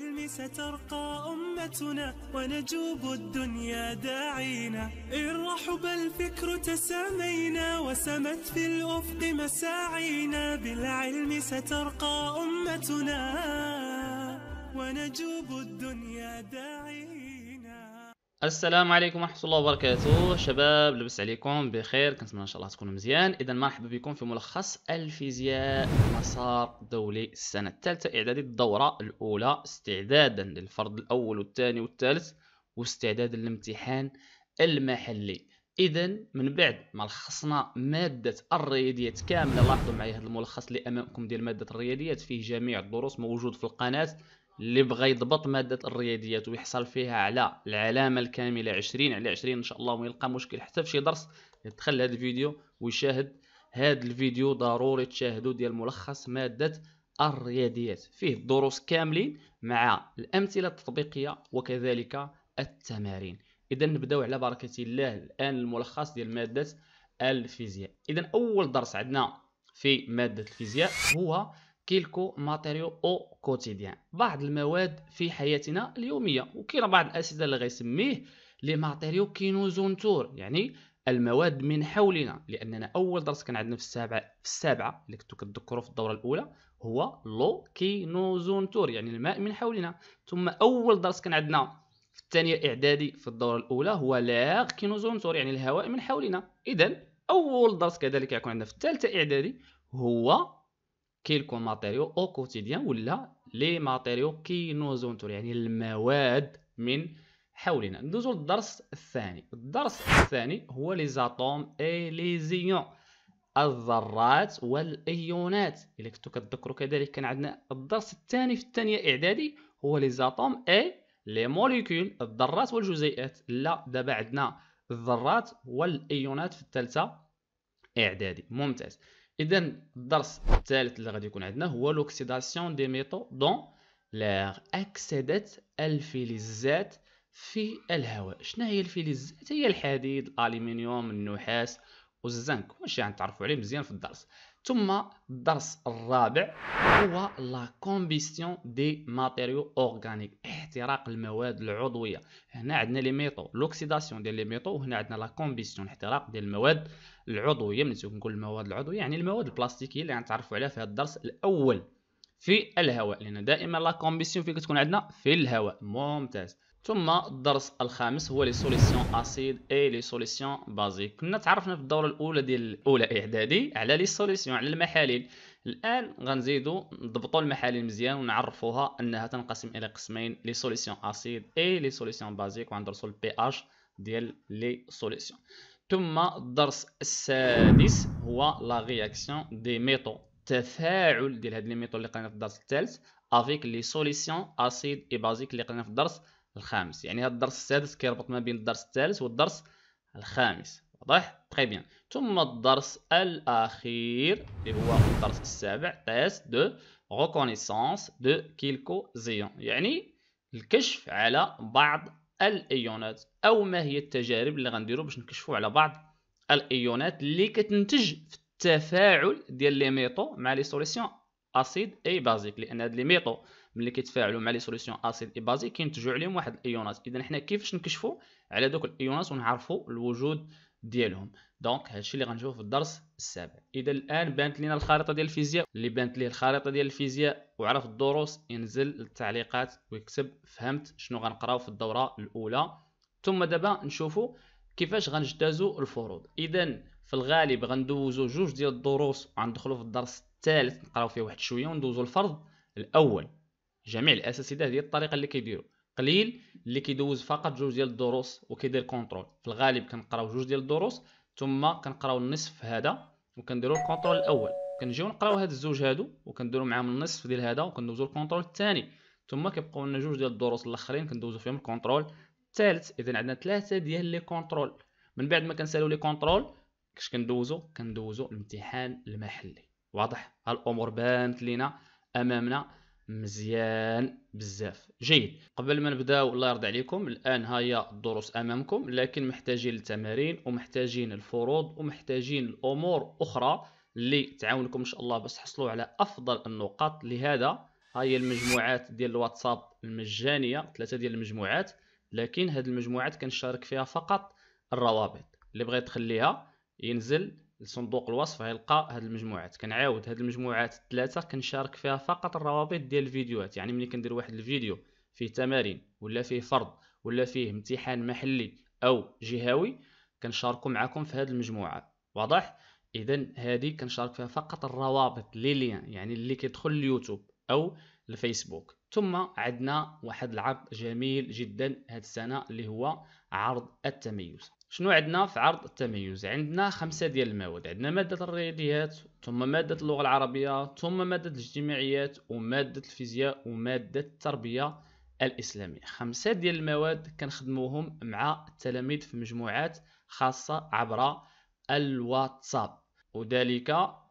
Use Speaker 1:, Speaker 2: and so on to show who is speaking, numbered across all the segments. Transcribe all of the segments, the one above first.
Speaker 1: العلم سترقى أمتنا ونجوب الدنيا داعينا إن رحب الفكر تسامينا وسمت في الأفق مساعينا بالعلم سترقى أمتنا ونجوب الدنيا داعينا السلام عليكم ورحمة الله وبركاته شباب لبس عليكم بخير كنتمنى ان شاء الله تكونوا مزيان اذا مرحبا بكم في ملخص الفيزياء مسار دولي السنة الثالثة اعدادي الدورة الاولى استعدادا للفرض الاول والثاني والثالث واستعدادا للامتحان المحلي اذا من بعد ما لخصنا ماده الرياضيات كامله لاحظوا معايا هذا الملخص اللي امامكم ديال ماده الرياضيات فيه جميع الدروس موجود في القناه اللي بغى يضبط ماده الرياضيات ويحصل فيها على العلامه الكامله 20 على 20 ان شاء الله يلقى مشكل حتى في شي درس يدخل لهذا الفيديو ويشاهد هذا الفيديو ضروري تشاهدوا ديال ملخص ماده الرياضيات فيه الدروس كاملين مع الامثله التطبيقيه وكذلك التمارين اذا نبداو على بركه الله الان الملخص ديال ماده الفيزياء اذا اول درس عندنا في ماده الفيزياء هو كيلكو ماتيريو او كوتيديان بعض المواد في حياتنا اليوميه وكاين بعض الاسئله اللي غيسميه لي ماتيريو كينوزونتور يعني المواد من حولنا لاننا اول درس كان عندنا في السابعه في السابعه اللي كنتو كتذكروا في الدوره الاولى هو لو كينوزونتور يعني الماء من حولنا ثم اول درس كان عندنا في الثانيه اعدادي في الدوره الاولى هو لاغ كينوزونتور يعني الهواء من حولنا اذا اول درس كذلك يكون عندنا في الثالثه اعدادي هو كيلكو ماتيريو او كوتيديان ولا لي ماتيريو كي يعني المواد من حولنا ندوزو للدرس الثاني الدرس الثاني هو لي زاتوم اي لي زيون الذرات والايونات الا كنتو كتذكروا كذلك كان عندنا الدرس الثاني في الثانيه اعدادي هو لي زاتوم اي لي موليكول الذرات والجزيئات لا دابا عندنا الذرات والايونات في الثالثه اعدادي ممتاز اذا الدرس الثالث اللي غادي يكون عندنا هو لوكسيداسيون دي ميتو دون لير اكسدت الفلزات في الهواء شنو هي الفلزات هي الحديد الالومنيوم النحاس والزنك واش يعني تعرفوا عليه مزيان في الدرس ثم الدرس الرابع هو لا كومبيستيون دي ماتيريو اورغانيك احتراق المواد العضويه هنا عندنا لي ميتو لوكسيداسيون ديال لي ميتو وهنا عندنا لا كومبيستيون احتراق ديال المواد العضويه ملي نقول المواد العضويه يعني المواد البلاستيكيه اللي غنتعرفوا عليها في هذا الدرس الاول في الهواء لان دائما لا كومبيسيون فين كتكون عندنا في الهواء ممتاز ثم الدرس الخامس هو لي سوليسيون اسيد اي لي سوليسيون بازيك كنا تعرفنا في الدوره الاولى ديال الاولى اعدادي على لي سوليسيون على المحاليل الان غنزيدو نضبطوا المحاليل مزيان ونعرفوها انها تنقسم الى قسمين لي سوليسيون اسيد اي لي سوليسيون بازيك وغندرسوا البي اش ديال لي سوليسيون ثم الدرس السادس هو لا رياكسيون دي ميتو التفاعل ديال هاد لي ميتو اللي قرينا في الدرس الثالث افيك لي سوليسيون اسيد اي بازيك اللي قرينا في الدرس الخامس يعني هاد الدرس السادس كيربط ما بين الدرس الثالث والدرس الخامس واضح تري بيان ثم الدرس الاخير اللي هو الدرس السابع تاس دو ريكونيسونس دو كيلكو زيون يعني الكشف على بعض الايونات او ما هي التجارب اللي غنديرو باش نكشفوا على بعض الايونات اللي كتنتج في التفاعل ديال لي ميطو مع لي سوليسيون اسيد اي بازيك لان هاد لي ميطو ملي كيتفاعلوا مع لي سوليسيون اسيد اي بازيك كينتجوا عليهم واحد الايونات اذا حنا كيفاش نكشفوا على دوك الايونات ونعرفوا الوجود ديالهم دونك هادشي اللي غنشوفو في الدرس السابع اذا الان بانت لينا الخريطه ديال الفيزياء اللي بانت ليه الخريطه ديال الفيزياء وعرف الدروس ينزل للتعليقات ويكتب فهمت شنو غنقراو في الدوره الاولى ثم دابا نشوفو كيفاش غنجتازو الفروض اذا في الغالب غندوزو جوج ديال الدروس وغندخلو في الدرس الثالث نقراو فيه واحد شويه وندوزو الفرض الاول جميع الاساسيات هذه الطريقه اللي كيديروا قليل اللي كيدوز فقط جوج ديال الدروس وكيدير كونترول في الغالب كنقراو جوج ديال الدروس ثم كنقراو النصف هذا وكنديروا الكونترول الاول كنجيو نقراو هاد الزوج هادو وكنديروا معاهم النصف ديال هذا وكندوزو الكونترول الثاني ثم كيبقاو لنا جوج ديال الدروس الاخرين كندوزو فيهم الكونترول الثالث اذا عندنا ثلاثه ديال لي كونترول من بعد ما كنسالوا لي كونترول كاش كندوزو كندوزو الامتحان المحلي واضح الامور بانت لينا امامنا مزيان بزاف جيد قبل ما نبداو الله يرضى عليكم الان هيا الدروس امامكم لكن محتاجين التمارين ومحتاجين الفروض ومحتاجين الامور اخرى اللي تعاونكم ان شاء الله باش تحصلوا على افضل النقاط لهذا هاي المجموعات ديال الواتساب المجانيه ثلاثه ديال المجموعات لكن هاد المجموعات كنشارك فيها فقط الروابط اللي بغيت تخليها ينزل لصندوق الوصف غيلقى هاد المجموعات كنعاود هاد المجموعات الثلاثه كنشارك فيها فقط الروابط ديال الفيديوهات يعني ملي كندير واحد الفيديو فيه تمارين ولا فيه فرض ولا فيه امتحان محلي او جهوي كنشاركو معكم في هاد المجموعه واضح اذا هذه كنشارك فيها فقط الروابط لي لين يعني اللي كيدخل اليوتيوب او الفيسبوك ثم عندنا واحد العرض جميل جدا هاد السنه اللي هو عرض التميز شنو عندنا في عرض التميز عندنا خمسة ديال المواد عندنا مادة الرياضيات ثم مادة اللغة العربية ثم مادة الاجتماعيات ومادة الفيزياء ومادة التربية الإسلامية خمسة ديال المواد كنخدموهم مع التلاميذ في مجموعات خاصة عبر الواتساب وذلك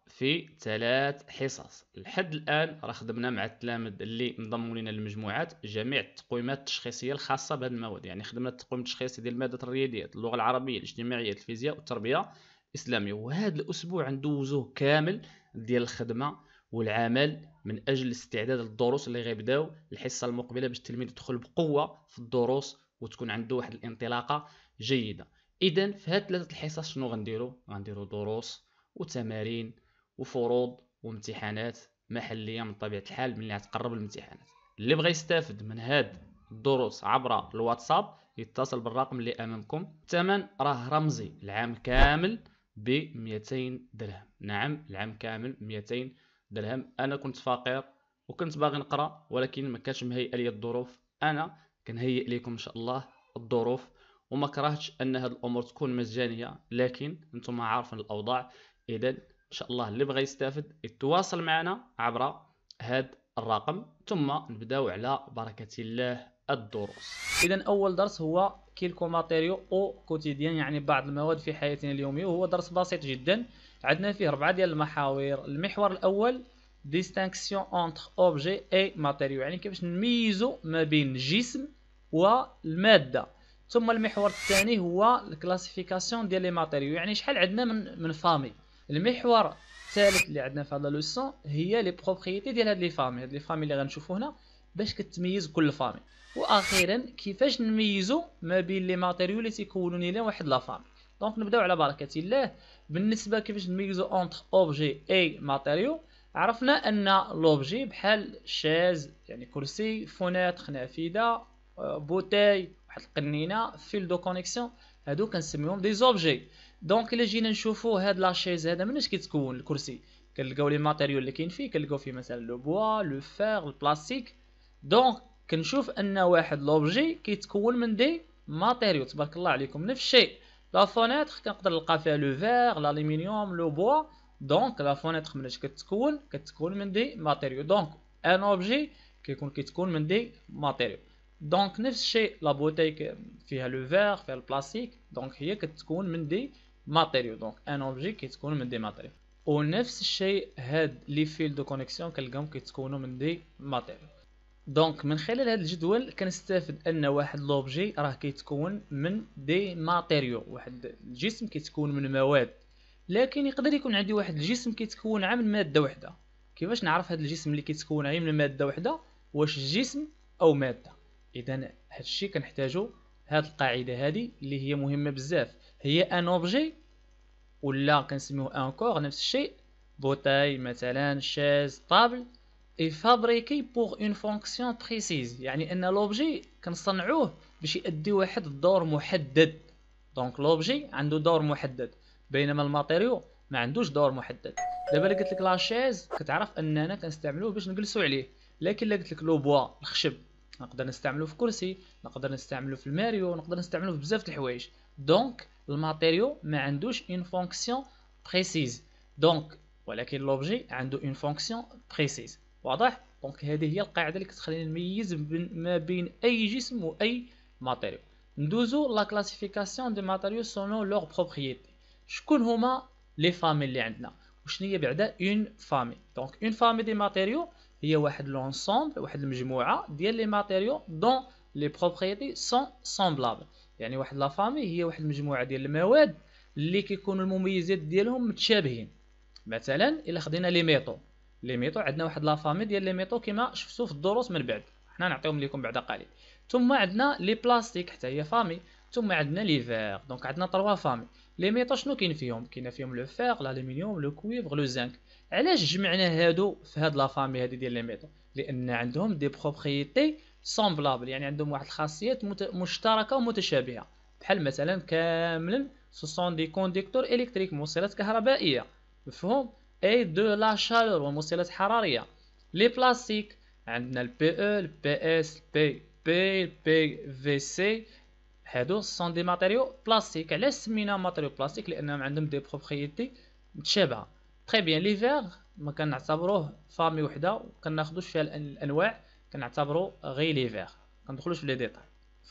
Speaker 1: في ثلاث حصص لحد الان راه خدمنا مع التلامذ اللي انضموا لنا للمجموعات جميع التقويمات التشخيصيه الخاصه بهذا المواد يعني خدمنا التقويم التشخيصي ديال ماده الرياضيات اللغه العربيه الاجتماعيه الفيزياء والتربيه الاسلاميه وهذا الاسبوع ندوزوه كامل ديال الخدمه والعمل من اجل الاستعداد للدروس اللي غيبداو الحصه المقبله باش التلميذ يدخل بقوه في الدروس وتكون عنده واحد الانطلاقه جيده اذا في هاد ثلاثه الحصص شنو غنديرو غنديرو دروس وتمارين وفروض وامتحانات محليه من طبيعه الحال ملي تقرب الامتحانات اللي بغى يستافد من هاد الدروس عبر الواتساب يتصل بالرقم اللي امامكم الثمن راه رمزي العام كامل ب 200 درهم نعم العام كامل 200 درهم انا كنت فقير وكنت باغي نقرا ولكن ما كانش مهيئه لي الظروف انا كنهيئ لكم ان شاء الله الظروف وما كرهتش ان هاد الامور تكون مجانيه لكن انتم عارفين الاوضاع اذا ان شاء الله اللي بغى يستافد يتواصل معنا عبر هذا الرقم ثم نبداو على بركه الله الدروس اذا اول درس هو كيلكو ماتيريو او كوتيديان يعني بعض المواد في حياتنا اليوميه وهو درس بسيط جدا عندنا فيه اربعه ديال المحاور المحور الاول ديستانكسيون اونتر اوبجي اي ماتيريو يعني كيفاش نميزو ما بين الجسم والماده ثم المحور الثاني هو الكلاسيفيكاسيون ديال لي ماتيريو يعني شحال عندنا من من فامي المحور الثالث اللي عندنا في هذا لوسون هي لي بروبريتي ديال هاد لي فامي هاد لي فامي اللي غنشوفو هنا باش كتميز كل فامي واخيرا كيفاش نميزو ما بين لي ماتيريو اللي تيكونوني لينا واحد لا فامي دونك نبداو على بركه الله بالنسبه كيفاش نميزو اونتر اوبجي اي ماتيريو عرفنا ان لوبجي بحال شاز يعني كرسي فونات نافذه آه، بوتاي واحد القنينه فيل دو كونيكسيون هادو كنسميهم دي زوبجي دونك الا جينا نشوفو هاد لاشيز هذا مناش كيتكون الكرسي كنلقاو لي ماتيريال اللي كاين فيه كنلقاو فيه مثلا لو بوا لو فير البلاستيك دونك كنشوف ان واحد لوبجي كيتكون من دي ماتيريال تبارك الله عليكم نفس الشيء لا فونيتر كنقدر نلقى فيها لو فير لالومنيوم لو بوا دونك لا فونيتر مناش كتكون كتكون من دي ماتيريال دونك ان اوبجي كيكون كيتكون من دي ماتيريال دونك نفس الشيء لا بوتيك فيها لو فير فيها البلاستيك دونك هي كتكون من دي ماتيريو دونك ان اوبجي كيتكون من دي ماتيريو ونفس الشيء هاد لي فيل دو كونيكسيون كنلقاهم كيتكونوا من دي ماتيريو دونك من خلال هاد الجدول كنستافد ان واحد لوبجي راه كيتكون من دي ماتيريو واحد الجسم كيتكون من مواد لكن يقدر يكون عندي واحد الجسم كيتكون عام من ماده وحده كيفاش نعرف هاد الجسم اللي كيتكون عام من ماده وحده واش جسم او ماده اذا هادشي كنحتاجو هاد القاعده هادي اللي هي مهمه بزاف هي ان اوبجي ولا كنسميوه ان كور نفس الشيء بوتاي مثلا شاز طابل اي فابريكي بوغ اون فونكسيون بريسيز يعني ان لوبجي كنصنعوه باش يؤدي واحد الدور محدد دونك لوبجي عنده دور محدد بينما الماتيريو ما عندوش دور محدد دابا اللي قلت لك لاشيز كتعرف اننا كنستعملوه باش نجلسوا عليه لكن اللي قلت لك لو بوا الخشب نقدر نستعملو في كرسي نقدر نستعملو في الماريو نقدر نستعملو في بزاف د الحوايج دونك الماتيريو ما عندوش اون فونكسيون بريسيز دونك ولكن لوبجي عنده اون فونكسيون بريسيز واضح دونك هذه هي القاعده اللي كتخلينا نميز ما بين اي جسم واي ماتيريو ندوزو لا كلاسيفيكاسيون دي ماتيريو سونو لوغ بروبريتي شكون هما لي فامي اللي عندنا وشنو هي بعدا اون فامي دونك اون فامي دي ماتيريو هي واحد لونسومبل واحد المجموعه ديال لي ماتيريو دون لي بروبريتي سون سومبلابل يعني واحد لا فامي هي واحد المجموعه ديال المواد اللي كيكونوا المميزات ديالهم متشابهين مثلا الا خدينا لي ميتو لي ميتو عندنا واحد لا فامي ديال لي ميتو كما شفتوا في الدروس من بعد حنا نعطيهم لكم بعد قليل ثم عندنا لي بلاستيك حتى هي فامي ثم عندنا لي فير دونك عندنا تروا فامي لي ميتو شنو كاين فيهم كاين فيهم لو فير الالومنيوم لو كويفر لو زانك علاش جمعنا هادو في هاد لا فامي هادي ديال لي ميتا لان عندهم دي بروبريتي سامبلابل يعني عندهم واحد الخاصيات مت... مشتركه ومتشابهه بحال مثلا كاملا سوسون دي كونديكتور الكتريك موصلات كهربائيه مفهوم اي دو لا شالور وموصلات حراريه لي بلاستيك عندنا البي او البي اس بي بي بي في سي هادو سون دي ماتيريو بلاستيك علاش سمينا ماتيريو بلاستيك لانهم عندهم دي بروبريتي متشابهه تري بيان لي فيغ ما كنعتبروه فامي وحده وكناخذوش فيها الانواع كنعتبرو غير لي فيغ كندخلوش في لي ديتاي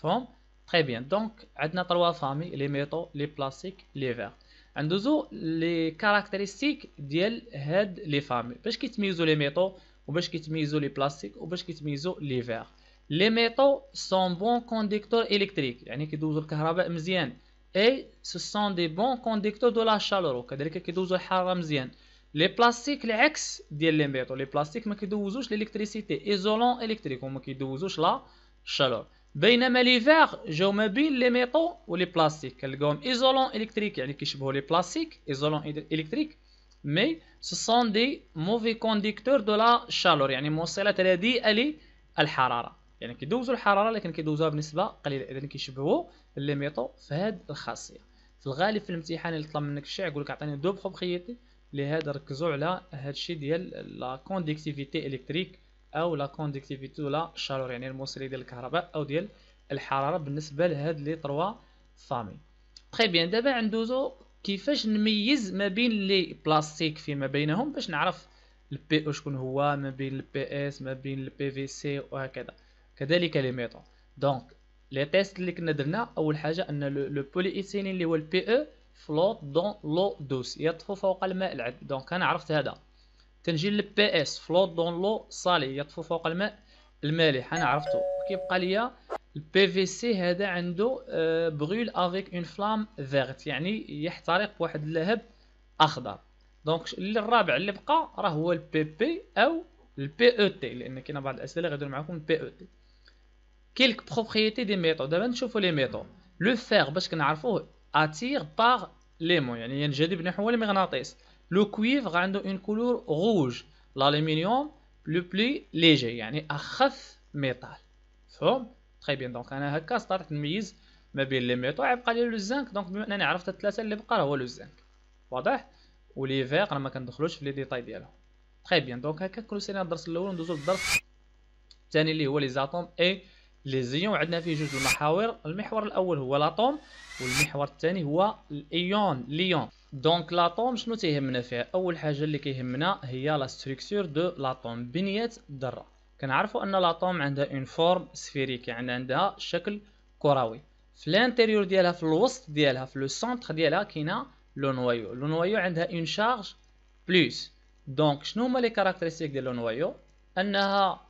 Speaker 1: فهم تري بيان دونك عندنا تروا فامي لي ميتو لي بلاستيك لي فيغ ندوزو لي كاركتيرستيك ديال هاد لي فامي باش كيتميزو لي ميتو وباش كيتميزو لي بلاستيك وباش كيتميزو لي فيغ لي ميتو سون بون كونديكتور الكتريك يعني كيدوزو الكهرباء مزيان اي سو سون دي بون كونديكتور دو لا شالور وكذلك كيدوزو الحراره مزيان لي بلاستيك العكس ديال لي ميتو لي بلاستيك ما كيدوزوش ليكتريسيتي ايزولون الكتريك وما كيدوزوش لا شالور بينما لي فيغ جاو ما بين لي ميتو ولي بلاستيك كنلقاهم ايزولون الكتريك يعني كيشبهوا لي بلاستيك ايزولون الكتريك مي سو سون دي موفي كونديكتور دو لا شالور يعني موصلات رديئه للحراره يعني كيدوزوا الحراره لكن كيدوزوها بنسبه قليله اذا كيشبهوا لي ميتو فهاد الخاصيه في الغالب في الامتحان اللي طلب منك الشيء يقول لك اعطيني دو بروبريتي لهذا ركزوا على هادشي ديال لا كونديكتيفيتي الكتريك او لا كونديكتيفيتي ولا شالور يعني الموصل ديال الكهرباء او ديال الحراره بالنسبه لهاد لي 3 فامي تري بيان دابا ندوزو كيفاش نميز ما بين لي بلاستيك فيما بينهم باش نعرف البي او شكون هو ما بين البي اس ما بين البي في سي وهكذا كذلك لي ميتون دونك لي تيست اللي كنا درنا اول حاجه ان لو بولي ايثيلين اللي هو البي او فلوت دون لو دوس يطفو فوق الماء العذب دونك انا عرفت هذا تنجي للبي اس فلوت دون لو صالي يطفو فوق الماء المالح انا عرفته كيبقى ليا البي في سي هذا عنده بغول افيك اون فلام فيرت يعني يحترق بواحد اللهب اخضر دونك الرابع اللي بقى راه هو البي بي او البي او تي e لان كاين بعض الاسئله غيدير معكم البي او e تي كيلك بروبريتي دي ميثود دابا نشوفوا لي ميثود لو فير باش كنعرفوه اتير بار ليمون يعني ينجذب نحو المغناطيس لو كويفر عنده اون كولور غوج لالومنيوم لو بلي ليجي يعني اخف ميتال مفهوم تري بيان دونك انا هكا استطعت نميز ما بين لي ميتو يبقى لي لو زانك دونك بما انني عرفت الثلاثه اللي بقى هو لو زانك واضح ولي فيغ انا ما كندخلوش في لي ديتاي ديالهم تري بيان دونك هكا كلو سينا الدرس الاول ندوزو للدرس الثاني اللي هو لي زاتوم اي لي زيون عندنا فيه جوج المحاور المحور الاول هو لاطوم والمحور الثاني هو الايون ليون دونك لاطوم شنو تيهمنا فيه اول حاجه اللي كيهمنا هي لا ستركتور دو لاطوم بنيه الذره كنعرفوا ان لاطوم عندها اون فورم سفيريك يعني عندها شكل كروي في الانتيريور ديالها في الوسط ديالها في لو سونتر ديالها كاينه لو نويو لو نويو عندها اون شارج بلوس دونك شنو هما لي كاركتيرستيك ديال لو نويو انها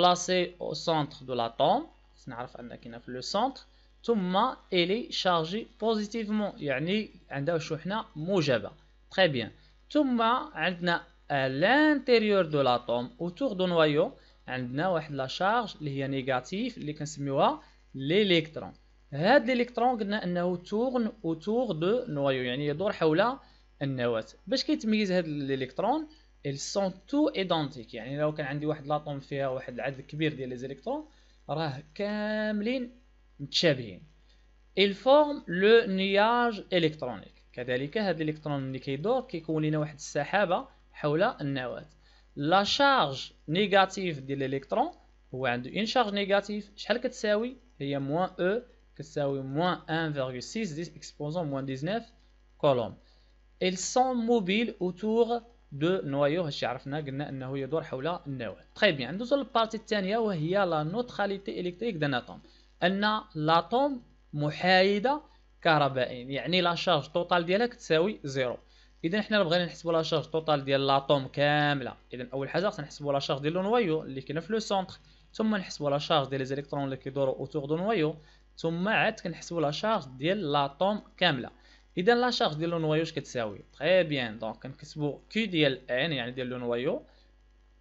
Speaker 1: او au دو de l'atome نعرف عندنا كاينه في لو سنتر ثم الي شارجي بوزيتيفمون يعني عندها شحنه موجبه تري بيان ثم عندنا الانتيريور دو لاتوم اوتور دو نوايو عندنا واحد لا شارج اللي هي نيجاتيف اللي كنسميوها ليليكترون هاد ليليكترون قلنا انه تورن اوتور دو نوايو يعني يدور حول النواه باش كيتميز هاد ليليكترون السون تو ايدونتيك يعني لو كان عندي واحد لاطوم فيها واحد العدد كبير ديال لي زيليكترون راه كاملين متشابهين الفورم لو نياج الكترونيك كذلك هاد الالكترون ملي كيدور كيكون لنا واحد السحابه حول النواه لا شارج نيجاتيف ديال الالكترون هو عنده ان شارج نيجاتيف شحال كتساوي هي موان او e، كتساوي موان 1,6 ديس اكسبوزون موان 19 كولوم ايل سون موبيل اوتور دو نوايو هادشي عرفنا قلنا انه يدور حول النواه تخي طيب، يعني بيان ندوزو للبارتي الثانيه وهي لا نوتراليتي الكتريك دان اتوم ان لاتوم محايده كهربائيا يعني لا شارج توتال ديالها كتساوي زيرو اذا حنا بغينا نحسبوا لا شارج توتال ديال لاتوم كامله اذا اول حاجه خصنا نحسبوا لا شارج ديال النوايو اللي كاينه في لو سونتر ثم نحسبوا لا شارج ديال ليزيكترون اللي كيدوروا اوتور دو نوايو ثم عاد كنحسبوا لا شارج ديال لاتوم كامله اذا لا شارج ديال لو نوايو اش كتساوي تري بيان دونك كنكتبو كيو ديال ان يعني ديال لو نوايو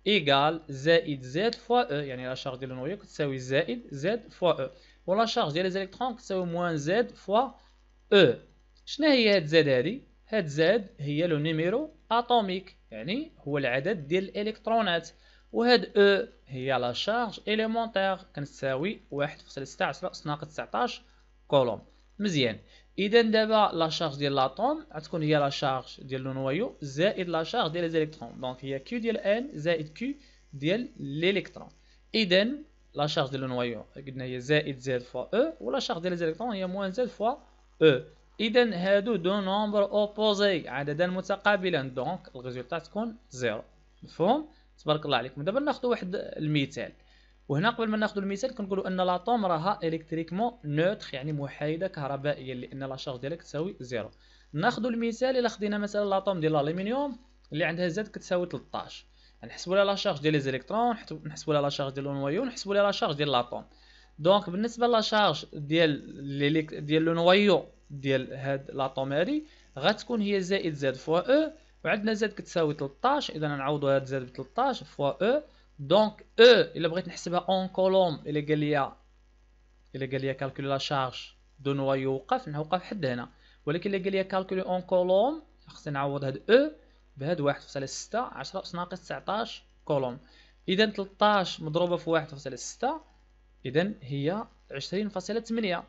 Speaker 1: ايكال زائد زد فوا او يعني لا شارج ديال لو نوايو كتساوي زائد زد فوا او ولا شارج ديال الالكترون كتساوي موان زد فوا او شنو هي هاد زد هادي هاد زد هي لو نيميرو اتوميك يعني هو العدد ديال الالكترونات وهاد او e هي لا شارج اليمونتير كتساوي 1.16 ناقص 19 كولوم مزيان اذا دابا لا شارج ديال لاطوم غتكون هي لا شارج ديال لو زائد لا شارج ديال الالكترون دونك هي كيو ديال ان زائد كيو ديال الالكترون اذا لا شارج ديال لو قلنا هي زائد زد فوا او ولا شارج ديال الالكترون هي موان زد فوا او اذا هادو دو نومبر اوبوزي عددا متقابلا دونك الريزولتا تكون زيرو مفهوم تبارك الله عليكم دابا ناخذ واحد المثال وهنا قبل ما ناخذ المثال كنقولوا ان لاطوم راها الكتريكمون نوتر يعني محايده كهربائيا لان لا شارج ديالها كتساوي زيرو ناخذ المثال الا خدينا مثلا لاطوم ديال الالومنيوم اللي عندها زاد كتساوي 13 نحسبوا لها لا شارج ديال الالكترون نحسبوا لها لا شارج ديال النوايو نحسبوا لها لا شارج ديال لاطوم دونك بالنسبه لا شارج ديال ديال النوايو ديال هاد لاطوم هادي غتكون هي زائد زاد فوا او وعندنا زاد كتساوي 13 اذا نعوضوا هاد زاد ب 13 فوا او دونك او الا بغيت نحسبها اون كولوم الا قال لي الا قال لي كالكولي لا شارج دو نوا يوقف نوقف حد هنا ولكن الا قال لي كالكولي اون كولوم خصني نعوض هاد او بهاد واحد فاصلة ستة عشرة أس ناقص تسعطاش كولوم إذا تلطاش مضروبة في واحد فاصلة ستة إذا هي عشرين فاصلة تمنية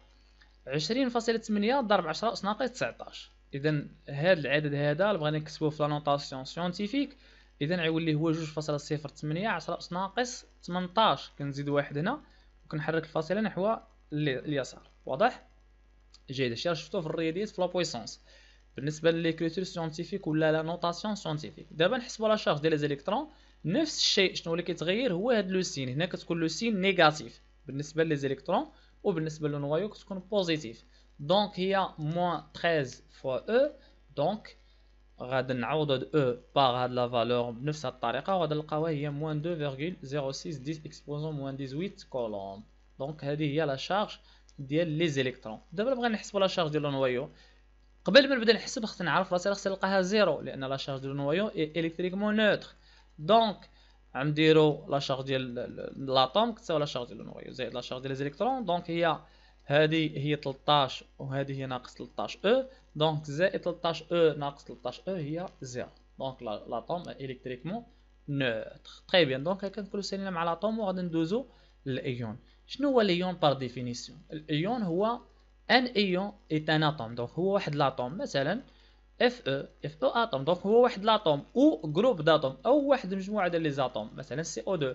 Speaker 1: عشرين فاصلة تمنية ضرب عشرة أس ناقص تسعطاش إذا هاد العدد هذا اللي بغينا نكتبوه في لانوطاسيون سيونتيفيك اذا غيولي هو جوج فاصلة صفر تمنية عشرة اس ناقص تمنطاش كنزيد واحد هنا وكنحرك الفاصله نحو اليسار واضح جيد هادشي راه شفتو في الرياضيات في لابويسونس بالنسبه للكريتير سيونتيفيك ولا لا نوطاسيون سيونتيفيك دابا نحسبوا لا شارج ديال الالكترون نفس الشيء شنو اللي كيتغير هو هاد لو سين هنا كتكون لو سين نيجاتيف بالنسبه للالكترون وبالنسبه للنوايو كتكون بوزيتيف دونك هي موان 13 فوا او دونك غادي هاد او e باغ هاد لا فالور بنفس هاد الطريقه وغادي نلقاوها هي موان 2,0610 اكسبوزون موان 18 كولوم دونك هذه هي لا شارج ديال لي زيليكترون دابا بغا نحسبوا لا شارج ديال النويو قبل ما نبدا نحسب خصني نعرف راسي خصني نلقاها زيرو لان لا شارج ديال النويو اي الكتريكمون نوتر دونك غنديرو لا شارج ديال لاطوم كتساوي لا شارج ديال النويو زائد لا شارج ديال لي زيليكترون دونك هي هذه هي 13 وهذه هي ناقص 13 او e. دونك زائد 13 او ناقص 13 او هي زيرو دونك لاطوم الكتريكمون نوتر تري بيان دونك هكا نكونو سالينا مع لاطوم وغادي ندوزو للايون شنو هو الايون بار ديفينيسيون الايون هو ان ايون اي ان اتوم دونك هو واحد لاطوم مثلا اف او اف او اتوم دونك هو واحد لاطوم او جروب داتوم او واحد مجموعه ديال لي زاتوم مثلا سي او 2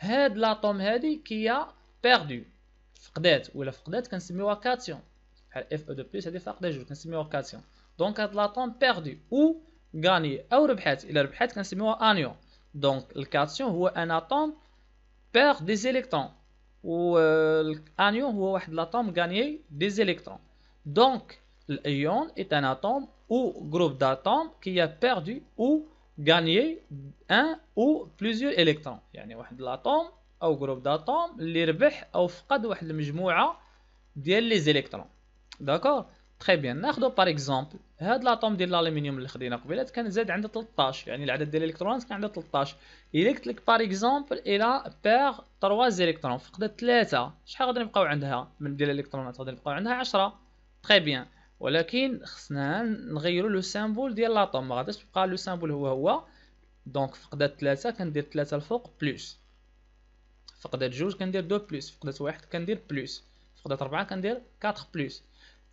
Speaker 1: هاد لاطوم هادي كيا بيردو فقدات ولا فقدات كنسميوها كاتيون F e de plus a donc l'atome perdu ou gagné au le il a donc ou un atome perd des électrons ou ion euh, ou un des électrons donc l'ion est un atome ou groupe d'atomes qui a perdu ou gagné un ou plusieurs électrons il y a un ou groupe d'atomes qui ou perdu ou les électrons داكور تري بيان ناخذ بار اكزومبل هاد لاطوم ديال الالومنيوم اللي خدينا قبيلات كان زاد عنده 13 يعني العدد ديال الالكترونات كان عنده 13 الي قلت لك بار اكزومبل الى بير 3 الكترون فقدت 3 شحال غادي نبقاو عندها من ديال الالكترونات غادي نبقاو عندها 10 تري بيان ولكن خصنا نغيروا لو سامبول ديال لاطوم ما غاديش تبقى لو سامبول هو هو دونك فقدت 3 كندير 3 الفوق بلس فقدت 2 كندير 2 بلس فقدت 1 كندير بلس فقدت 4 كندير 4 بلس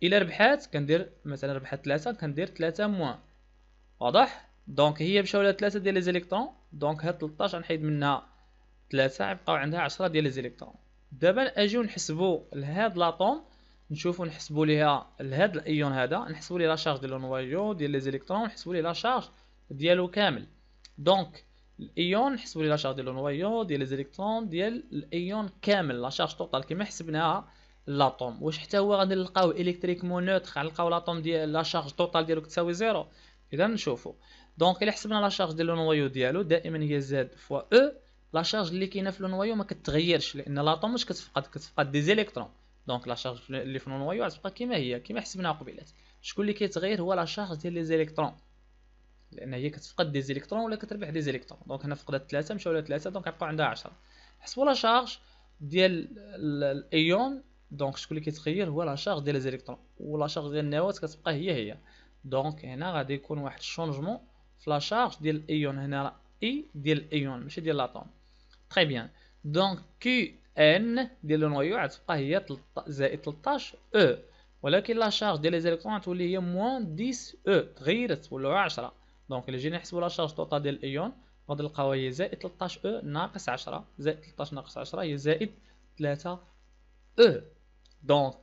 Speaker 1: الا ربحات كندير مثلا ربحت 3 كندير 3 موان واضح دونك هي مشاو لها 3 ديال لي زيليكترون دونك هاد 13 غنحيد منها 3 غيبقاو عندها 10 ديال لي زيليكترون دابا اجيو نحسبو لهاد لاطوم نشوفو نحسبو ليها لهاد الايون هذا نحسبو ليه لا شارج ديال النوايو ديال لي زيليكترون نحسبو ليه لا شارج ديالو كامل دونك الايون نحسبو ليه لا شارج ديال النوايو ديال لي زيليكترون ديال الايون كامل لا شارج توتال كما حسبناها لاطوم واش حتى هو غادي الكتريك مو نوتر غنلقاو لاطوم ديال لا شارج توتال ديالو كتساوي زيرو اذا نشوفو دونك الا حسبنا لا شارج ديال النوايو ديالو دائما هي زاد فوا او لا شارج اللي كاينه في النوايو ما كتغيرش لان لاطوم واش كتفقد كتفقد دي زيليكترون دونك لا شارج اللي في النوايو غتبقى كما هي كما حسبناها قبيلات شكون اللي كيتغير هو لا شارج ديال لي زيليكترون لان هي كتفقد دي زيليكترون ولا كتربح دي زيليكترون دونك هنا فقدت 3 مشاو لها 3 دونك غيبقاو عندها 10 حسبوا لا شارج ديال الايون دونك شكون اللي كيتغير هو لا شارج ديال الزيكترون ولا شارج ديال النواه كتبقى هي هي دونك هنا غادي يكون واحد الشونجمون في لا شارج ديال الايون هنا راه اي ديال الايون ماشي ديال لاطوم تري بيان دونك كي ان ديال النويو غتبقى هي 13 زائد 13 او ولكن لا شارج ديال الزيكترون تولي هي موان 10 او تغيرت ولا 10 دونك الا جينا نحسبوا لا شارج توتال ديال الايون غادي نلقاو هي زائد 13 او ناقص 10 زائد 13 ناقص 10 هي زائد 3 او دونك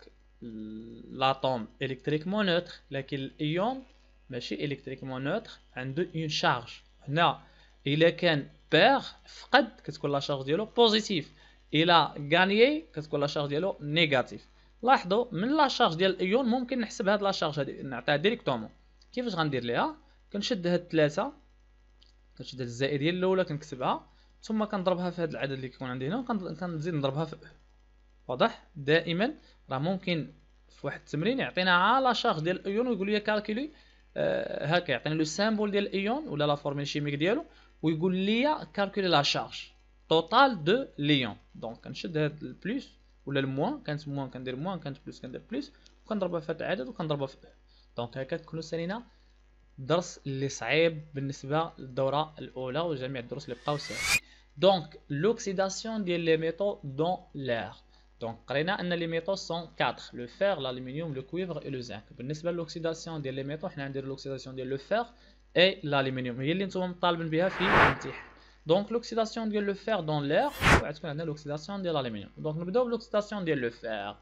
Speaker 1: الكتريك مون نوتر لكن الايون ماشي مون نوتر عنده اون شارج هنا الا كان بير فقد كتكون لا شارج ديالو بوزيتيف الا غانيي كتكون لا شارج ديالو نيجاتيف لاحظوا من لا شارج ديال الايون ممكن نحسب هاد لا شارج هادي نعطيها ديريكتومون كيفاش غندير ليها كنشد هاد الثلاثه كنشد الزائديه الاولى كنكتبها ثم كنضربها في هاد العدد اللي كيكون عندي هنا وكنزيد نضربها في واضح دائما راه ممكن في واحد التمرين يعطينا على شارج ديال الايون ويقول لي كالكولي آه هكا يعطيني لو سامبول ديال الايون ولا لا فورمول كيميك ديالو ويقول لي كالكولي لا شارج توتال دو ليون دونك كنشد هاد البلوس ولا الموان كانت موان كندير موان كانت بلوس كندير بلوس وكنضربها في هاد العدد وكنضربها في دونك e. هكا تكونوا سالينا الدرس اللي صعيب بالنسبه للدوره الاولى وجميع الدروس اللي بقاو ساهلين دونك لوكسيداسيون ديال لي ميتو دون لير Donc, on a les métaux sont 4, le fer, l'aluminium, le cuivre et le zinc. Pour l'oxydation des métaux, on a l'oxydation du fer et l'aluminium. هي اللي نتوما مطالبين بها في الامتحان. Donc, l'oxydation du fer dans l'air, on a l'oxydation de l'aluminium. Donc, par l'oxydation du fer.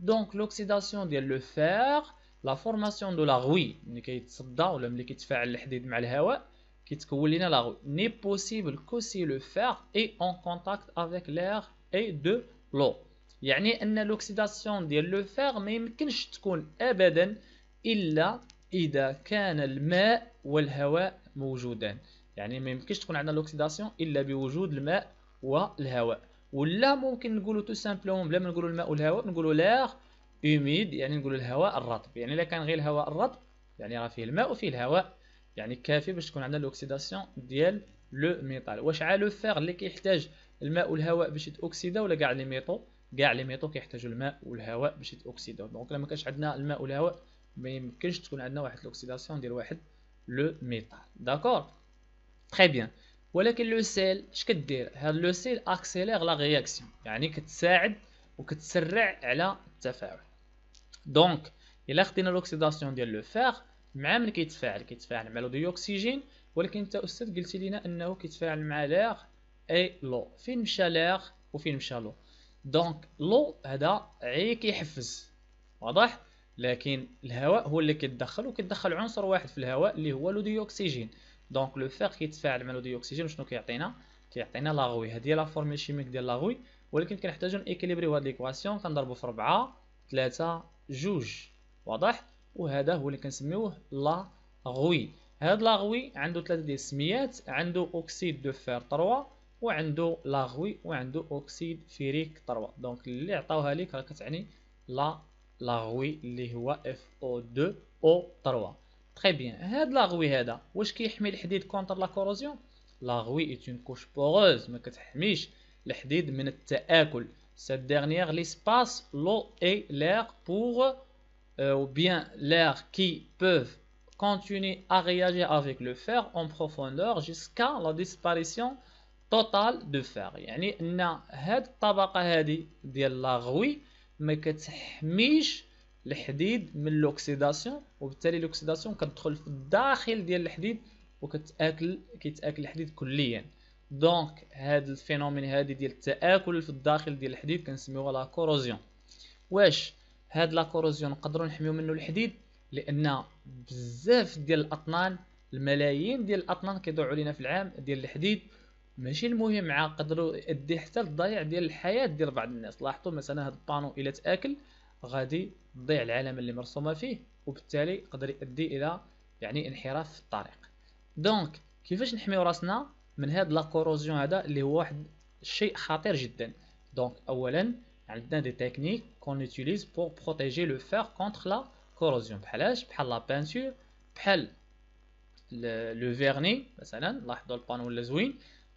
Speaker 1: Donc, l'oxydation du fer, la formation de la rouille, ملي est ولا ملي كيتفاعل est مع الهواء, كتكون la rouille. N'est possible que si le fer est en contact avec l'air et de l'eau. يعني ان لوكسيداسيون ديال لو فيغ ما يمكنش تكون ابدا الا اذا كان الماء والهواء موجودان يعني ما يمكنش تكون عندنا لوكسيداسيون الا بوجود الماء والهواء ولا ممكن نقولوا تو سامبلون بلا ما نقولوا الماء والهواء نقولوا لاغ اوميد يعني نقولوا الهواء الرطب يعني الا كان غير الهواء الرطب يعني راه فيه الماء وفيه الهواء يعني كافي باش تكون عندنا لوكسيداسيون ديال لو ميتال واش عا لو فيغ اللي كيحتاج الماء والهواء باش يتوكسيدا ولا كاع لي ميطو كاع لي ميطو كيحتاجوا الماء والهواء باش يتاكسيدو دونك الا ما كانش عندنا الماء والهواء ما يمكنش تكون عندنا واحد الاكسيداسيون ديال واحد لو ميتال داكور تري بيان ولكن لو سيل اش كدير هاد لو سيل اكسيليغ لا رياكسيون يعني كتساعد وكتسرع على التفاعل دونك الا خدينا لوكسيداسيون ديال لو فيغ مع من كيتفاعل كيتفاعل مع لو ديوكسيجين ولكن انت استاذ قلتي لينا انه كيتفاعل مع لاغ اي لو فين مشى لاغ وفين مشى لو دونك لو هذا عي كيحفز واضح لكن الهواء هو اللي كيتدخل وكيتدخل عنصر واحد في الهواء اللي هو لو ديوكسيجين دونك لو فيغ كيتفاعل مع لو ديوكسيجين شنو كيعطينا كيعطينا لاغوي هذه هي لا فورمول شيميك ديال لاغوي ولكن كنحتاجو نيكيليبريو هاد ليكواسيون كنضربو في 4 3 جوج واضح وهذا هو اللي كنسميوه لاغوي هاد لاغوي عنده ثلاثه ديال السميات عنده اوكسيد دو فير 3 Ou la rouille ou l'oxyde ferrique. Donc, ce est c'est la rouille FO2O3. Très bien. la rouille. Où est corrosion La est une couche poreuse. Cette dernière, l'espace, l'eau et l'air pour. Euh, ou bien l'air qui peuvent continuer à réagir avec le fer en profondeur jusqu'à la disparition. توتال دو فاغ يعني ان هاد الطبقه هادي ديال لاغوي ما كتحميش الحديد من لوكسيداسيون وبالتالي لوكسيداسيون كتدخل في الداخل ديال الحديد وكتاكل كيتاكل الحديد كليا دونك هاد الفينومين هادي ديال التاكل في الداخل ديال الحديد كنسميوها لا كوروزيون واش هاد لا كوروزيون نقدروا نحميو منه الحديد لان بزاف ديال الاطنان الملايين ديال الاطنان كيضيعوا علينا في العام ديال الحديد ماشي المهم عا قدروا يؤدي حتى للضياع ديال الحياه ديال بعض الناس لاحظتوا مثلا هذا البانو الا تاكل غادي تضيع العلامه اللي مرسومه فيه وبالتالي يقدر يؤدي الى يعني انحراف في الطريق دونك كيفاش نحميو راسنا من هاد لا كوروزيون هذا اللي هو واحد الشيء خطير جدا دونك اولا عندنا دي تكنيك كون يوتيليز بور بروتيجي لو فير كونتر لا كوروزيون بحالاش بحال لا بانسور بحال لو فيرني مثلا لاحظوا البانو ولا زوين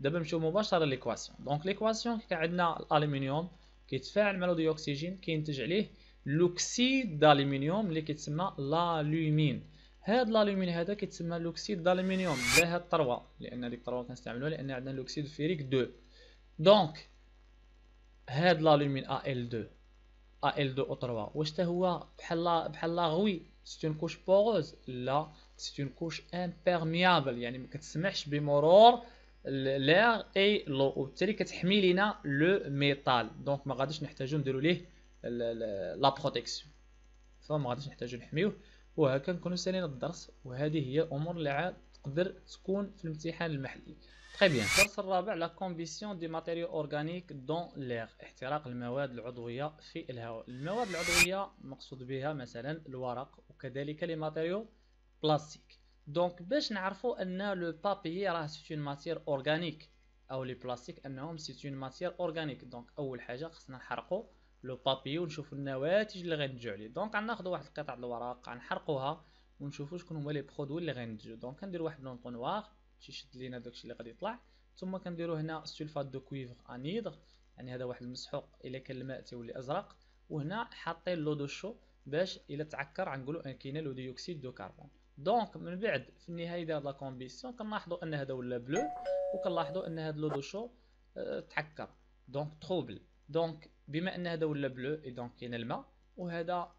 Speaker 1: دابا نمشيو مباشره ليكواسيون دونك ليكواسيون عندنا الالومنيوم كيتفاعل مع الأكسجين كينتج عليه لوكسيد دالومنيوم اللي كيتسمى لالومين هاد لالومين هذا كيتسمى لوكسيد دالومنيوم بها الطروه لان هذيك الطروه كنستعملوها لان عندنا لوكسيد فيريك 2 دونك هاد لالومين ال 2 ال 2 او 3 واش حتى هو بحال بحال لاغوي سي اون كوش بوروز لا سي اون كوش امبيرميابل يعني ما كتسمحش بمرور لير اي لو وبالتالي كتحمي لينا لو ميتال دونك ما غاديش نحتاجو نديرو ليه لا بروتيكسيون فما غاديش نحتاجو نحميوه وهكا نكونو سالينا الدرس وهذه هي الامور اللي عاد تقدر تكون في الامتحان المحلي تري بيان الدرس الرابع لا كومبيسيون دي ماتيريو اورغانيك دون لير احتراق المواد العضويه في الهواء المواد العضويه مقصود بها مثلا الورق وكذلك لي ماتيريو بلاستيك دونك باش نعرفوا ان لو بابي راه سيت اون ماتير اورغانيك او لي بلاستيك انهم سيت اون ماتير اورغانيك دونك اول حاجه خصنا نحرقوا لو بابي ونشوفوا النواتج اللي غنتجو عليه دونك غناخذ واحد القطعه د الورق غنحرقوها ونشوفوا شكون هما لي برودوي اللي غنتجو دونك كندير واحد لونطو باش تيشد لينا داكشي اللي غادي يطلع ثم كنديرو هنا سولفات دو كويفر انيدغ يعني هذا واحد المسحوق الا كان الماء تيولي ازرق وهنا حاطين لو دو شو باش الا تعكر غنقولوا ان كاينه لو ديوكسيد دو كربون دونك من بعد في النهايه ديال لا كومبيسيون كنلاحظوا ان هذا ولا بلو وكنلاحظوا ان هذا لو دوشو تحكر دونك تروبل دونك بما ان هذا ولا بلو اي دونك كاين الماء وهذا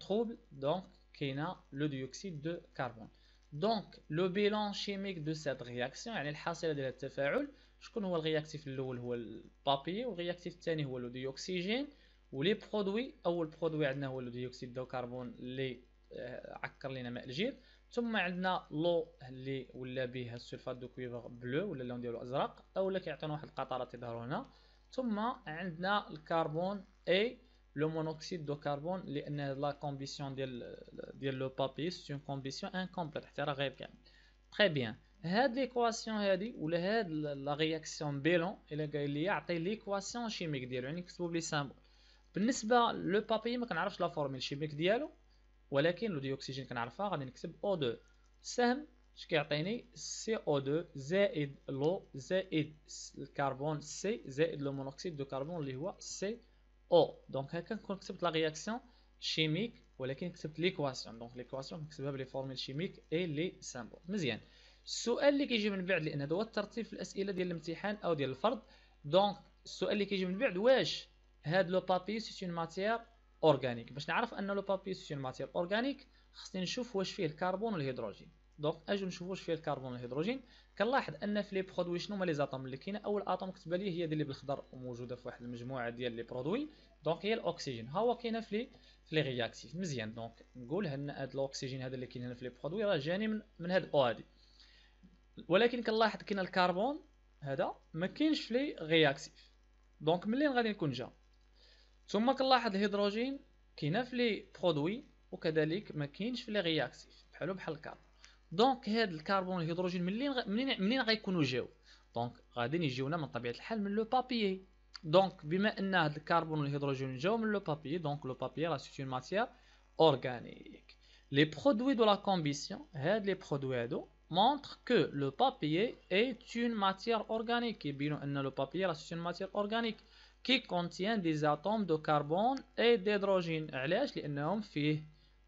Speaker 1: تروبل دونك كاينه لو ديوكسيد دو كربون دونك لو بيلون شيميك دو سيت رياكسيون يعني الحاصله ديال التفاعل شكون هو الرياكتيف الاول هو البابي والرياكتيف الثاني هو لو ديوكسيجين ولي برودوي اول برودوي عندنا هو لو ديوكسيد دو كربون اللي آه، عكر لنا ماء الجير ثم عندنا لو اللي ولا به السلفات دو كويفر بلو ولا اللون ديالو ازرق اولا كيعطينا واحد القطرات تظهر هنا ثم عندنا الكربون اي لو مونوكسيد دو كربون لان لا كومبيسيون ديال ديال لو بابي سي اون كومبيسيون انكومبليت حتى راه غير كامل تري بيان هاد ليكواسيون هادي ولا هاد لا رياكسيون بيلون الا قال لي يعطي ليكواسيون شيميك ديالو يعني كتبوا بلي سامبل بالنسبه لو بابي ما كنعرفش لا فورميل شيميك ديالو ولكن لو ديوكسيجين كنعرفها غادي نكتب O2 السهم اش كيعطيني CO2 زائد لو زائد الكربون سي زائد لو مونوكسيد دو كربون اللي هو سي او دونك هكا نكون كتبت لا رياكسيون شيميك ولكن كتبت ليكواسيون دونك ليكواسيون كنكتبها بلي فورميل شيميك اي لي سامبل مزيان السؤال اللي كيجي من بعد لان هذا هو الترتيب في الاسئله ديال الامتحان او ديال الفرض دونك السؤال اللي كيجي من بعد واش هاد لو بابي سيت اون ماتيير اورجانيك باش نعرف ان لو بابي سي اون ماتير اورجانيك خصني نشوف واش فيه الكربون والهيدروجين دونك اجو نشوف واش فيه الكربون والهيدروجين كنلاحظ ان في لي برودوي شنو هما لي زاتوم اللي كاينه اول اتوم كتب لي هي اللي بالخضر وموجوده في واحد المجموعه ديال لي برودوي دونك هي الاكسجين ها هو كاينه في لي في لي رياكتيف مزيان دونك نقول ان هاد الاكسجين هذا اللي كاين هنا في لي برودوي راه جاني من من هاد او هادي ولكن كنلاحظ كاين الكربون هذا ما كاينش في لي رياكتيف دونك منين غادي نكون جا ثم كنلاحظ الهيدروجين كاين في لي برودوي وكذلك ما كاينش في لي رياكتيف بحالو بحال الكاربون دونك هاد الكربون والهيدروجين منين منين منين غيكونوا جاو دونك غادي يجيونا من طبيعه الحال من لو بابيي دونك بما ان هاد الكربون والهيدروجين جاو من لو بابيي دونك لو بابيي راه سيت اون ماتيير اورغانيك لي برودوي دو لا كومبيسيون هاد لي برودوي هادو montre que le papier est une matière organique bien le papier c'est une matière organique qui contient des atomes de carbone et d'hydrogène et on l'a vu, il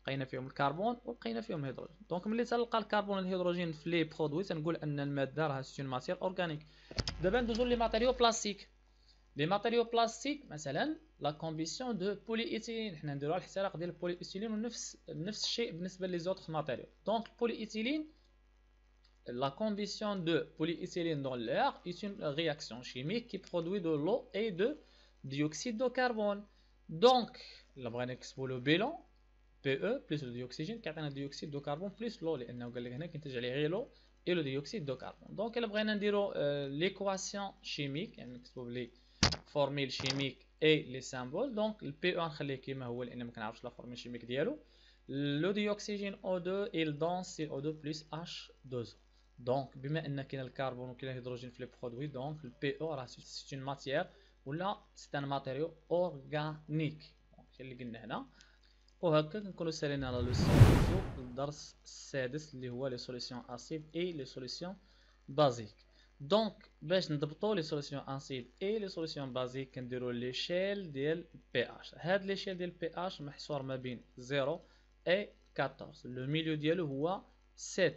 Speaker 1: y a le carbone et l'hydrogène donc quand on trouve le carbone et l'hydrogène dans les produits on dit que le matériau c'est une matière organique on voit toujours les matériaux plastiques les matériaux plastiques, par exemple la composition de polyéthylène on va dire que de polyéthylène a la même quantité que les donc polyéthylène la condition de polyéthylène dans l'air est une réaction chimique qui produit de l'eau et de dioxyde de carbone. Donc, la le bilan PE plus le dioxygène, qui le dioxyde de carbone plus l'eau, l'eau et le dioxyde de carbone. Donc, nous allons euh, l'équation chimique, la formule chimique et les symboles. Donc, le PE, on va la formule chimique. Le dioxygène O2, il donne CO2 plus H2O. Donc, bima enna kina le carbone ou kina l'hydrogène fle produit, donc le PO est une matière ou là c'est un matériau organique. Donc, c'est le gna hna. Hein. Ou hakka nkunu salina la leçon du درس السادس اللي هو les solutions acides et les solutions basiques. Donc, باش نضبطو les solutions acides et les solutions basiques, nديرو l'échelle ديال pH. Had l'échelle ديال pH محصور ما بين 0 et 14. Le milieu ديالو هو 7.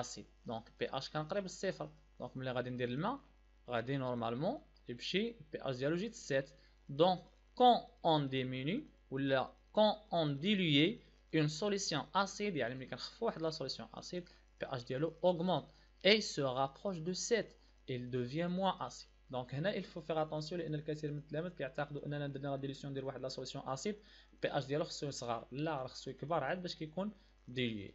Speaker 1: acide donc pH qui entrebe 0 donc on le regarde normalement et puis pH idéologique de 7 donc quand on diminue ou quand on dilue une solution acide bien le niveau fort de la solution acide le pH dilu augmente et se rapproche de 7 il devient moins acide donc il faut faire attention le dernier dilution des voies de la solution acide pH dilu sera là ce qui va regarder parce qu'il faut diluer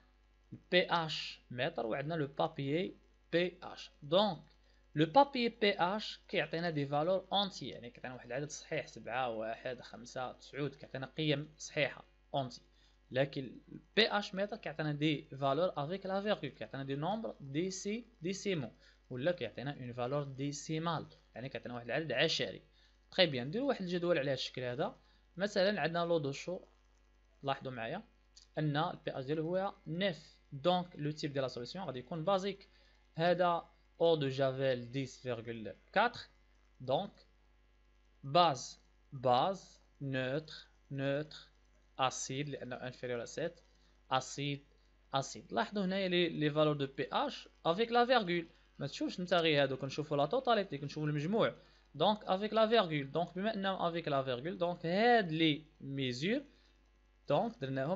Speaker 1: pH متر وعندنا لو بابيي pH دونك لو بابيي pH كيعطينا دي فالور اونتي يعني كيعطينا واحد العدد صحيح سبعة واحد خمسة تسعود كيعطينا قيم صحيحة اونتي لكن pH متر كيعطينا دي فالور افيك لا فيرغول كيعطينا دي نومبر دي سي سيمو ولا كيعطينا اون فالور ديسيمال يعني كيعطينا واحد العدد عشري تري بيان ندير واحد الجدول على الشكل هذا مثلا عندنا لو دو شو لاحظوا معايا ان البي اش ديالو هو 9 Donc, le type de la solution va basique. Heda hors de Javel 10,4. Donc, base, base, neutre, neutre, acide, inférieur à 7, acide, acide. Là, لاحظوا a les valeurs de pH avec la virgule. ما تشوفش la غير on totalité, Donc, avec la virgule. Donc, maintenant, avec la virgule, donc, les mesures, donc,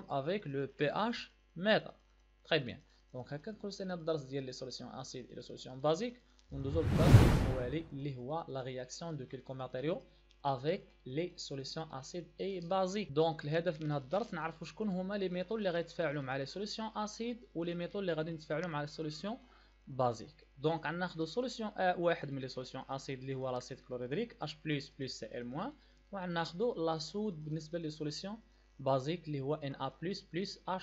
Speaker 1: avec le pH mètre très bien donc à quel point le sénateur dit les solutions acides et les solutions basiques nous nous allons pouvoir aller la réaction de quelques matériaux avec les solutions acides et basiques donc le but de notre darf c'est de savoir dire qu'on les métaux qui vont être fainéants sur les solutions acides ou les métaux qui vont être fainéants sur les solutions basiques donc on a prendre une solution a euh, ou un solution acide qui est le chlorhydrique h plus plus c moins et on va prendre la solution basique qui est na plus plus h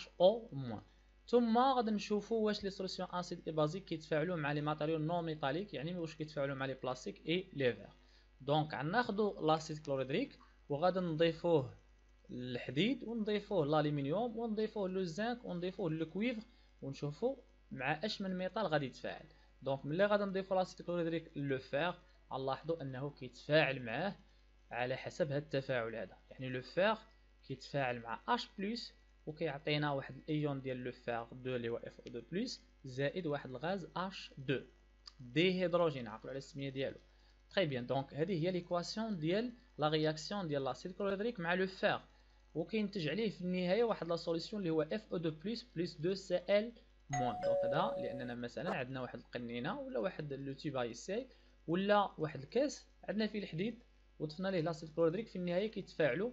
Speaker 1: moins ثم غادي نشوفوا واش لي سوليسيون اسيد اي بازيك كيتفاعلوا مع لي ماتيريال نون ميتاليك يعني واش كيتفاعلوا مع لي بلاستيك اي لي فيغ دونك غناخذوا لاسيد كلوريدريك وغادي نضيفوه الحديد ونضيفوه الالومنيوم ونضيفوه لو زانك ونضيفوه لو كويفر ونشوفوا مع اش من ميتال غادي يتفاعل دونك ملي غادي نضيفو لاسيد كلوريدريك لو فير غنلاحظوا انه كيتفاعل معاه على حسب هاد التفاعل هذا يعني لو فير كيتفاعل مع اش بلس وكيعطينا واحد الايون ديال لو فيغ 2 اللي هو اف او 2 بلس زائد واحد الغاز اش 2 دي هيدروجين عقلوا على السميه ديالو تري بيان دونك هذه هي ليكواسيون ديال لا رياكسيون ديال لاسيد كلوريدريك مع لو فيغ وكينتج عليه في النهايه واحد لا سوليسيون اللي هو اف او 2 بلس بلس 2 سي ال موان دونك هذا لاننا مثلا عندنا واحد القنينه ولا واحد لو تيباي سي ولا واحد الكاس عندنا فيه الحديد وضفنا ليه لاسيد كلوريدريك في النهايه كيتفاعلوا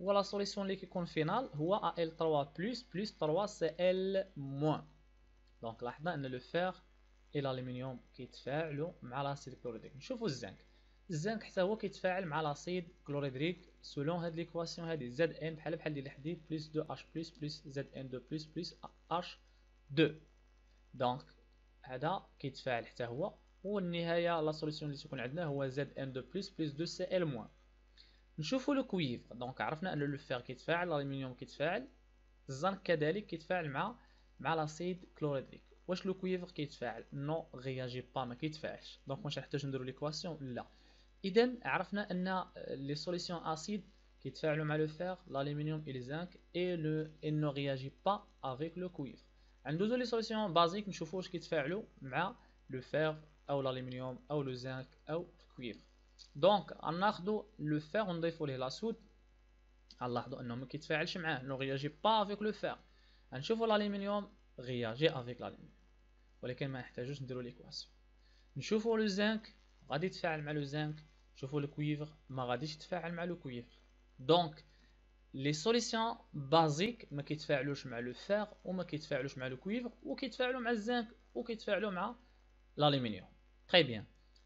Speaker 1: ou la solution liquide finale, ou à L3 plus, plus 3 c'est L moins. Donc là, on a le fer et l'aluminium qui est fait avec l'acide chlorhydrique. Je vous le zinc. Le zinc est fait avec l'acide chlorhydrique selon l'équation Zn plus 2H plus plus Zn2 plus plus H2. Donc, هذا كيتفاعل fait, هو والنهاية لا سوليسيون la solution عندنا هو زد ان Zn2 plus 2, سي ال moins. Nous chauffe le cuivre. Donc, Arafne, elle le fer qui te fait, l'aluminium qui te fait, le zinc cadélique qui te fait, mais l'acide chlorhydrique. quel est le cuivre qui te fait ne réagit pas, mais qui te fait Donc, on cherche toujours l'équation là. Idem, Nous avons a les solutions acides qui te font le fer, l'aluminium et le zinc, et elle ne réagit pas avec le cuivre. Elle nous donne les solutions basiques, je chauffe, elle le fer, ou l'aluminium, ou le zinc, ou le cuivre. Donc, en prend le fer, on doit la soude. on fait le chemin. Ne réagit pas avec le fer. En chauffant l'aluminium, réagit avec l'aluminium. Voilà, on a une le zinc. Je réagit le cuivre. le Donc, le zinc. on le cuivre. le cuivre. le cuivre. donc les le cuivre. Je le le fer ou chauffe le le cuivre. ou le le zinc le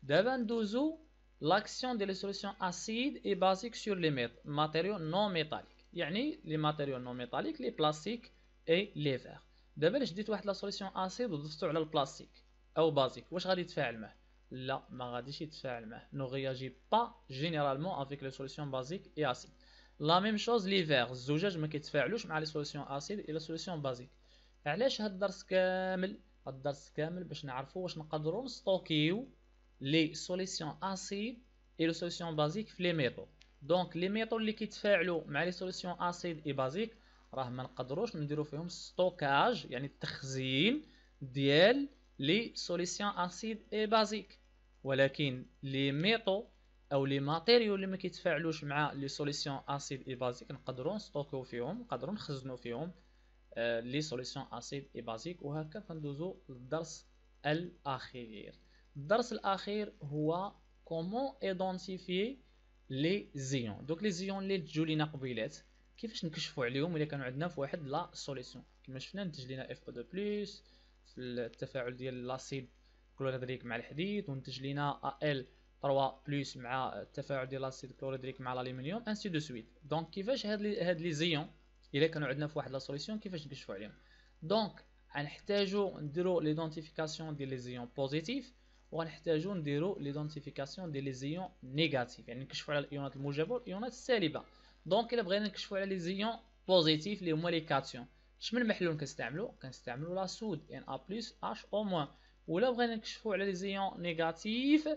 Speaker 1: le L'action des solutions acides et basiques sur les matériaux non métalliques. les matériaux non métalliques, les plastiques et les verres. D'abord, je dis que la solution acide est sur le plastique. Ou basique. Qu'est-ce que tu fais Là, je vais te Ne réagit pas généralement avec les solutions basiques et acides. La même chose, les verres. Je vais te faire pas avec les solutions acides et les solutions basiques. علاش الدرس كامل الدرس كامل باش نعرفوا واش les solutions acides et les solutions basiques في les métaux دونك لي ميطود اللي كيتفاعلوا مع لي سوليسيون اسيد اي بازيك راه ما نقدروش نديرو فيهم ستوكاج يعني التخزين ديال لي سوليسيون اسيد اي بازيك ولكن لي ميطو او لي ماتيريو اللي ما كيتفاعلوش مع لي سوليسيون اسيد اي بازيك نقدروا نستوكيو فيهم نقدروا نخزنوا فيهم لي سوليسيون اسيد اي بازيك وهكا كندوزو للدرس الاخير الدرس الاخير هو كومون ايدونتيفي لي زيون دوك لي زيون لي تجو لينا قبيلات كيفاش نكشفوا عليهم الا كانوا عندنا في واحد لا سوليسيون كما شفنا نتج لينا اف او دو بلس في التفاعل ديال لاسيد كلوريدريك مع الحديد ونتج لينا ال 3 بلس مع التفاعل ديال لاسيد كلوريدريك مع الالومنيوم انسي دو سويت دونك كيفاش هاد لي هاد لي زيون الا كانوا عندنا في واحد لا سوليسيون كيفاش نكشفوا عليهم دونك غنحتاجو نديرو ليدونتيفيكاسيون ديال لي زيون بوزيتيف وغنحتاجو نديرو ليدونتيفيكاسيون ديال لي زيون نيجاتيف يعني نكشفو على الايونات الموجبه والايونات السالبه دونك الا بغينا نكشفو على لي زيون بوزيتيف اللي هما لي كاتيون شمن محلول كنستعملو كنستعملو لا سود ان ا بلس اش او موان ولا بغينا نكشفو على لي زيون نيجاتيف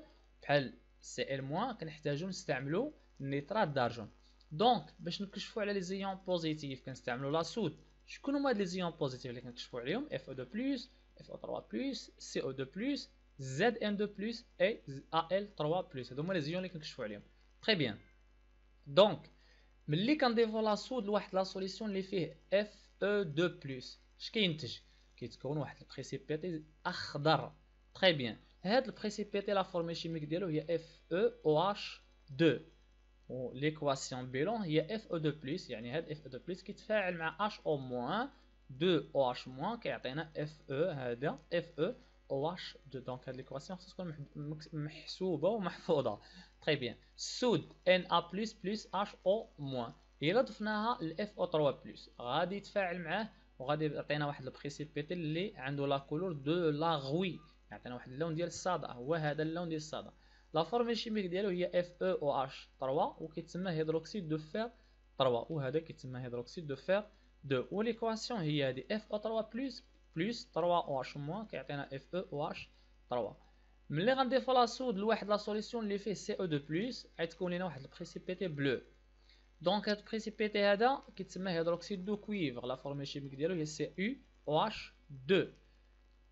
Speaker 1: بحال سي ال موان كنحتاجو نستعملو النيترات دارجون دونك باش نكشفو على لي زيون بوزيتيف كنستعملو لا سود شكون هما هاد لي زيون بوزيتيف اللي كنكشفو عليهم اف او دو بلس اف او 3 بلس سي او دو بلس ZN2 et AL3 plus. C'est les ions que je fais. Très bien. Donc, je on dévoiler la solution la solution fait FE2 plus. Je qui est un précipité akhdar. Très bien. Le précipité, la forme chimique de l'eau, FEOH2. L'équation bilan, il 2 FE2, yani FE2 qui fait avec HO-2OH- qui est FE, euh, FE. دو دونك هاد ليكواسيون خصها تكون محسوبه ومحفوظه تري بيان سود او موان الا ضفناها ل او 3 بلس غادي يتفاعل معاه وغادي يعطينا واحد البريسيبيتي اللي عنده لا كولور دو لا غوي يعطينا واحد اللون ديال الصدى هو هذا اللون ديال الصدى لا فورمي شيميك ديالو هي اف او او اش 3 وكيتسمى هيدروكسيد دو فير 3 وهذا كيتسمى هيدروكسيد دو فير 2 وليكواسيون هي هذه اف او 3 بلس plus 3OH- qui est fait FeOH3. Mais si on utilise la solution qui a un effet e de CO2+, on obtient une précipité bleu Donc cette précipité s'appelle hydroxyde de cuivre. La forme chimique est CuOH2.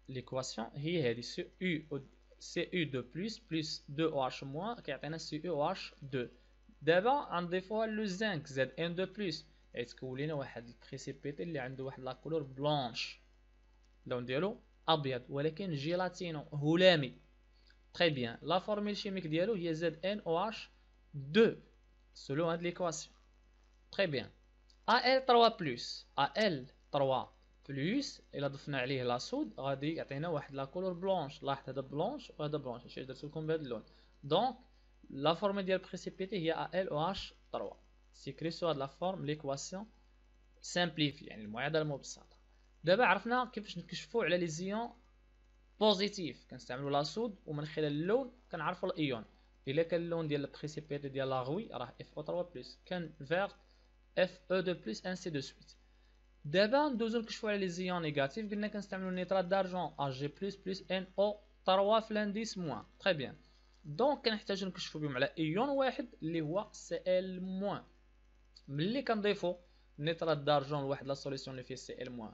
Speaker 1: L'équation est celle-ci, Cu2+, plus 2OH- qui est fait en CuOH2. D'abord, on utilise le zinc, Zn2+, qui est une précipité qui a la couleur blanche. Donc, La formule chimique de l'eau, il y a ZNOH2, selon l'équation. Très bien. AL3, AL3, il a de finir la soude, il a de la couleur blanche, la hache de blanche, ou de blanche, Je a de la soude de l'eau. Donc, la formule de l'eau précipitée, il ALOH3. C'est que l'eau soit la forme, l'équation simplifie. il y a de de l'eau. دابا عرفنا كيفاش نكشفوا على لي زيون بوزيتيف كنستعملوا لاسود ومن خلال اللون كنعرفوا الايون الا كان اللون ديال البريسيبيتي ديال لاغوي راه اف او 3 بلس كان فيرت اف او 2 بلس انسي دو سويت دابا ندوزو نكشفوا على لي زيون نيجاتيف قلنا كنستعملوا النيترات دارجون ا جي بلس بلس ان او 3 في لانديس موان تري بيان دونك كنحتاج نكشفوا بهم على ايون واحد اللي هو سي ال موان ملي كنضيفوا نيترات دارجون لواحد لا سوليسيون اللي فيه سي ال موان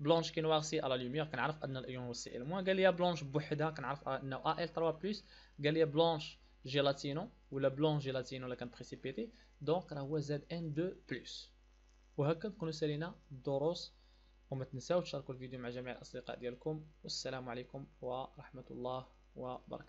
Speaker 1: بلونش كي نوارسي على لوميور كنعرف ان الايون هو سي ال موان قال لي بلونش بوحدها كنعرف انه ا ال 3 بلس قال لي بلونش جيلاتينو ولا بلون جيلاتينو كان بريسيبيتي دونك راه هو زاد ان 2 بلس وهكا تكونوا سالينا الدروس وما تنساوش تشاركوا الفيديو مع جميع الاصدقاء ديالكم والسلام عليكم ورحمه الله وبركاته